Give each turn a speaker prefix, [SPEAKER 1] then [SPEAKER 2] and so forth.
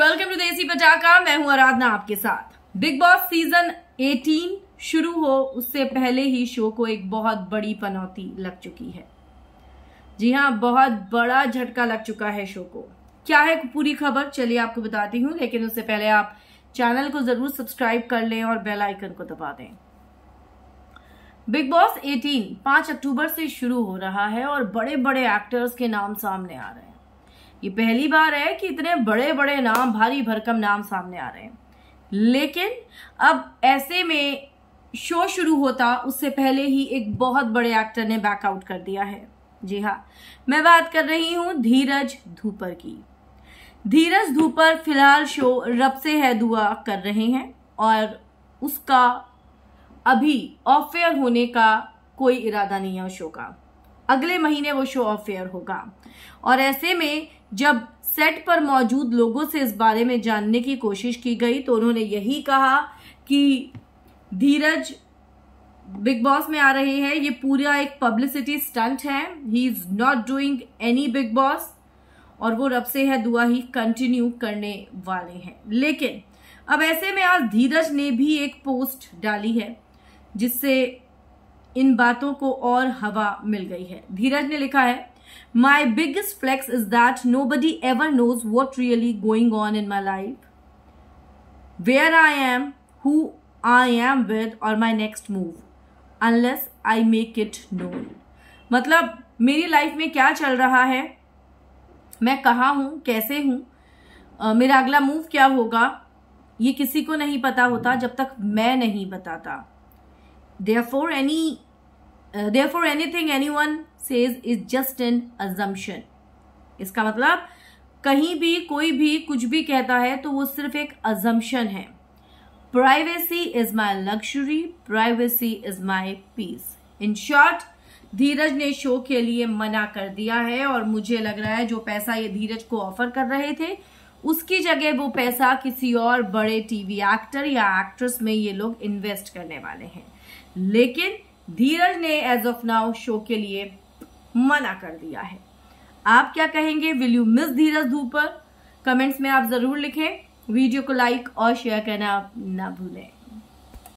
[SPEAKER 1] welcome to देसी पटाका मैं हूं आराधना आपके साथ बिग बॉस सीजन 18 शुरू हो उससे पहले ही शो को एक बहुत बड़ी पनौती लग चुकी है जी हां बहुत बड़ा झटका लग चुका है शो को क्या है पूरी खबर चलिए आपको बताती हूं लेकिन उससे पहले आप चैनल को जरूर सब्सक्राइब कर लें और बेल आइकन को दबा दें बिग बॉस 18 5 अक्टूबर से शुरू हो रहा है और बड़े बड़े एक्टर्स के नाम सामने आ रहे हैं ये पहली बार है कि इतने बड़े बड़े नाम भारी भरकम नाम सामने आ रहे हैं लेकिन अब ऐसे में शो शुरू होता उससे पहले ही एक बहुत बड़े एक्टर ने बैकआउट कर दिया है जी हाँ मैं बात कर रही हूँ धीरज धूपर की धीरज धूपर फिलहाल शो रब से है दुआ कर रहे हैं और उसका अभी ऑफ होने का कोई इरादा नहीं है उस शो का अगले महीने वो शो ऑफ होगा और ऐसे में जब सेट पर मौजूद लोगों से इस बारे में जानने की कोशिश की गई तो उन्होंने यही कहा कि धीरज बिग बॉस में आ रहे हैं ये पूरा एक पब्लिसिटी स्टंट है he is not doing any Bigg Boss और वो रब से है दुआ ही कंटिन्यू करने वाले हैं लेकिन अब ऐसे में आज धीरज ने भी एक पोस्ट डाली है जिससे इन बातों को और हवा मिल गई है धीरज ने लिखा है my biggest flex is that nobody ever knows what really going on in my life where I am who I am with और my next move unless I make it known मतलब मेरी life में क्या चल रहा है मैं कहा हूं कैसे हूं मेरा अगला मूव क्या होगा ये किसी को नहीं पता होता जब तक मैं नहीं बताता therefore any therefore anything anyone says is just an assumption इसका मतलब कहीं भी कोई भी कुछ भी कहता है तो वो सिर्फ एक अजम्पन है privacy is my luxury privacy is my peace in short Dheeraj ने शो के लिए मना कर दिया है और मुझे लग रहा है जो पैसा ये धीरज को ऑफर कर रहे थे उसकी जगह वो पैसा किसी और बड़े टीवी एक्टर या एक्ट्रेस में ये लोग इन्वेस्ट करने वाले हैं लेकिन धीरज ने एज ऑफ नाउ शो के लिए मना कर दिया है आप क्या कहेंगे will you miss Dheeraj Dhoopar comments में आप जरूर लिखें वीडियो को लाइक और शेयर करना ना भूलें